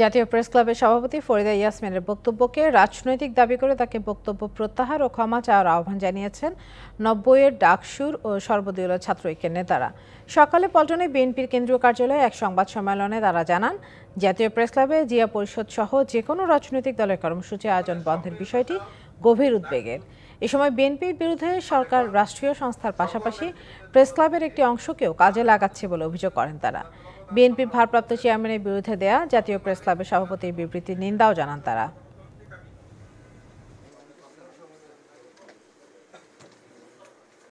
জাতীয় প্রেস ক্লাবের সভাপতি ফরিদা ইয়াসমিনের বক্তব্যকে রাজনৈতিক দাবি করে তাকে বক্তব্য প্রত্যাহার ও ক্ষমা চাওয়ার আহ্বান জানিয়েছেন নব্বইয়ের ডাকসুর ও সর্বদলীয় ছাত্র ঐক্যের নেতারা সকালে পল্টনে বিএনপির কেন্দ্রীয় কার্যালয়ে এক সংবাদ সম্মেলনে তারা জানান জাতীয় প্রেস ক্লাবে জিয়া পরিষদ সহ যে কোনো রাজনৈতিক দলের কর্মসূচি আয়োজন বন্ধের বিষয়টি গভীর উদ্বেগের এ সময় বিএনপির বিরুদ্ধে সরকার রাষ্ট্রীয় সংস্থার পাশাপাশি প্রেস ক্লাবের একটি অংশকেও কাজে লাগাচ্ছে বলে অভিযোগ করেন তারা বিএনপির ভারপ্রাপ্ত চেয়ারম্যানের বিরুদ্ধে দেয়া জাতীয় প্রেস ক্লাবের সভাপতির বিবৃতির নিন্দাও জানান তারা